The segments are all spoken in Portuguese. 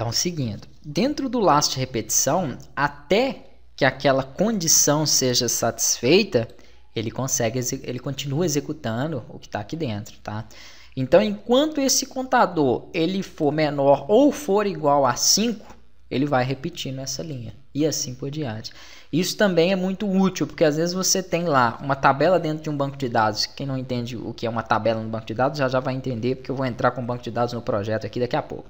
Então, é seguindo, dentro do laço de repetição, até que aquela condição seja satisfeita, ele consegue, ele continua executando o que está aqui dentro, tá? Então, enquanto esse contador ele for menor ou for igual a 5, ele vai repetindo essa linha e assim por diante. Isso também é muito útil, porque às vezes você tem lá uma tabela dentro de um banco de dados. Quem não entende o que é uma tabela no banco de dados já já vai entender, porque eu vou entrar com o banco de dados no projeto aqui daqui a pouco.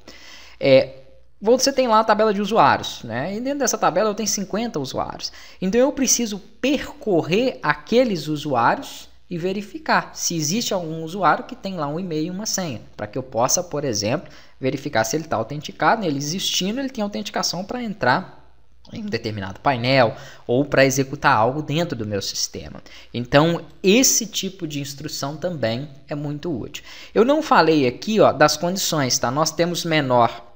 É, você tem lá a tabela de usuários, né? E dentro dessa tabela eu tenho 50 usuários. Então eu preciso percorrer aqueles usuários e verificar se existe algum usuário que tem lá um e-mail e uma senha, para que eu possa, por exemplo, verificar se ele está autenticado, ele existindo, ele tem autenticação para entrar em um determinado painel ou para executar algo dentro do meu sistema. Então, esse tipo de instrução também é muito útil. Eu não falei aqui ó, das condições, tá? Nós temos menor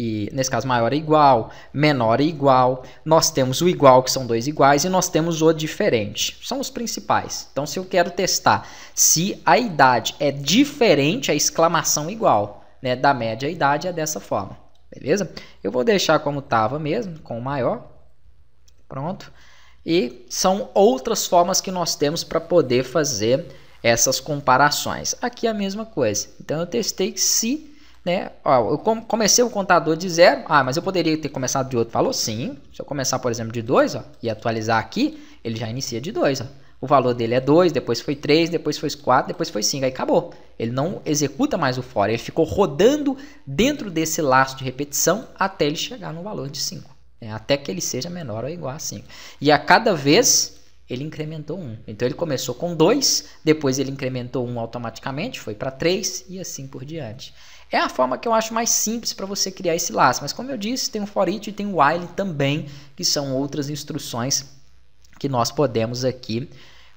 e nesse caso maior é igual, menor é igual, nós temos o igual que são dois iguais e nós temos o diferente. São os principais. Então se eu quero testar se a idade é diferente, a exclamação é igual, né, da média a idade é dessa forma. Beleza? Eu vou deixar como estava mesmo, com o maior. Pronto. E são outras formas que nós temos para poder fazer essas comparações. Aqui é a mesma coisa. Então eu testei se né? Ó, eu comecei o contador de zero. Ah, mas eu poderia ter começado de outro valor? Sim. Se eu começar, por exemplo, de 2 e atualizar aqui, ele já inicia de 2. O valor dele é 2, depois foi 3, depois foi 4, depois foi 5. Aí acabou. Ele não executa mais o fora, Ele ficou rodando dentro desse laço de repetição até ele chegar no valor de 5. Né? Até que ele seja menor ou igual a 5. E a cada vez ele incrementou um. Então ele começou com dois, depois ele incrementou um automaticamente, foi para três e assim por diante. É a forma que eu acho mais simples para você criar esse laço. Mas como eu disse, tem o for e tem o while também, que são outras instruções que nós podemos aqui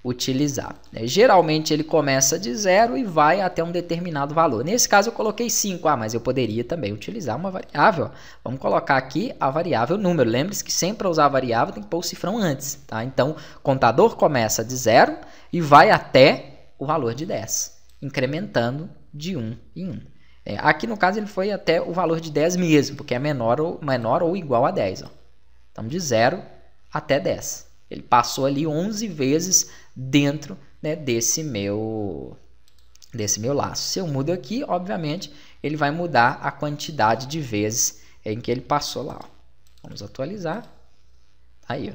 utilizar. Né? Geralmente ele começa de zero e vai até um determinado valor. Nesse caso eu coloquei 5, ah, mas eu poderia também utilizar uma variável. Vamos colocar aqui a variável número. Lembre-se que sempre para usar a variável tem que pôr o cifrão antes. Tá? Então, contador começa de zero e vai até o valor de 10, incrementando de 1 um em 1. Um. É, aqui no caso ele foi até o valor de 10 mesmo, porque é menor ou, menor ou igual a 10. Ó. Então, de zero até 10. Ele passou ali 11 vezes dentro né, desse meu desse meu laço. Se eu mudo aqui, obviamente, ele vai mudar a quantidade de vezes em que ele passou lá. Ó. Vamos atualizar. Aí, ó.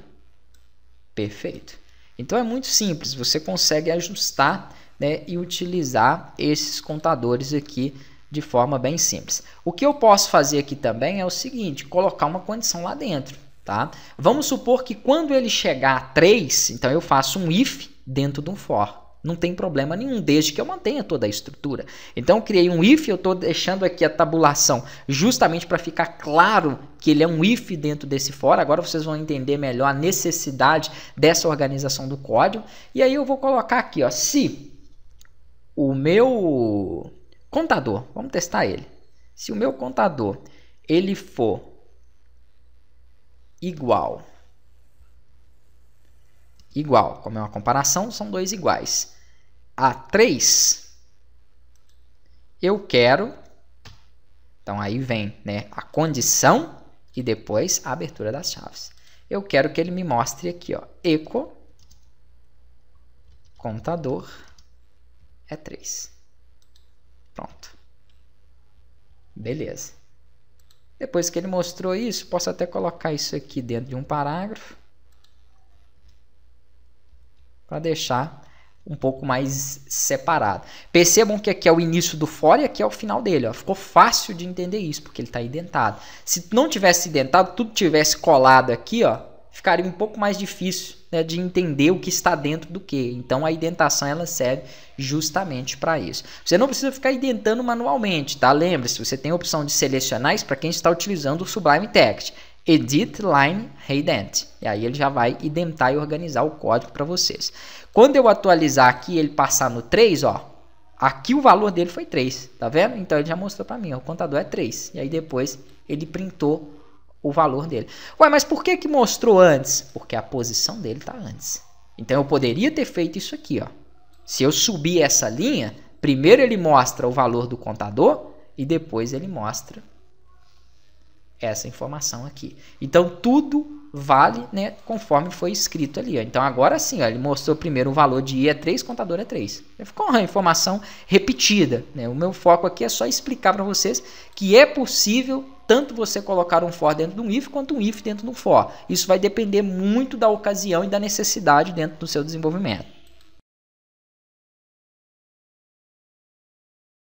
perfeito. Então é muito simples, você consegue ajustar né, e utilizar esses contadores aqui de forma bem simples. O que eu posso fazer aqui também é o seguinte, colocar uma condição lá dentro. Tá? Vamos supor que quando ele chegar a 3, então eu faço um if dentro de um for. Não tem problema nenhum, desde que eu mantenha toda a estrutura. Então, eu criei um if, eu estou deixando aqui a tabulação justamente para ficar claro que ele é um if dentro desse for. Agora vocês vão entender melhor a necessidade dessa organização do código. E aí eu vou colocar aqui, ó, se o meu contador, vamos testar ele. Se o meu contador ele for igual. Igual, como é uma comparação, são dois iguais. A 3, eu quero. Então aí vem né, a condição e depois a abertura das chaves. Eu quero que ele me mostre aqui, ó, eco contador é 3. Pronto. Beleza. Depois que ele mostrou isso, posso até colocar isso aqui dentro de um parágrafo para deixar um pouco mais separado. Percebam que aqui é o início do fora e aqui é o final dele. Ó. Ficou fácil de entender isso, porque ele está indentado. Se não tivesse indentado, tudo tivesse colado aqui, ó, ficaria um pouco mais difícil né, de entender o que está dentro do que. Então a indentação ela serve justamente para isso. Você não precisa ficar indentando manualmente, tá? Lembre-se, você tem a opção de selecionar isso para quem está utilizando o Sublime Text. Edit Line Redent. E aí ele já vai identar e organizar o código para vocês. Quando eu atualizar aqui ele passar no 3, ó, aqui o valor dele foi 3, tá vendo? Então ele já mostrou para mim, ó, o contador é 3. E aí depois ele printou o valor dele. Ué, mas por que, que mostrou antes? Porque a posição dele está antes. Então eu poderia ter feito isso aqui. Ó. Se eu subir essa linha, primeiro ele mostra o valor do contador e depois ele mostra essa informação aqui. Então tudo vale né, conforme foi escrito ali. Ó. Então agora sim, ó, ele mostrou primeiro o valor de I é 3, contador é 3. Ficou uma informação repetida. Né? O meu foco aqui é só explicar para vocês que é possível tanto você colocar um for dentro de um if quanto um if dentro de um for. Isso vai depender muito da ocasião e da necessidade dentro do seu desenvolvimento.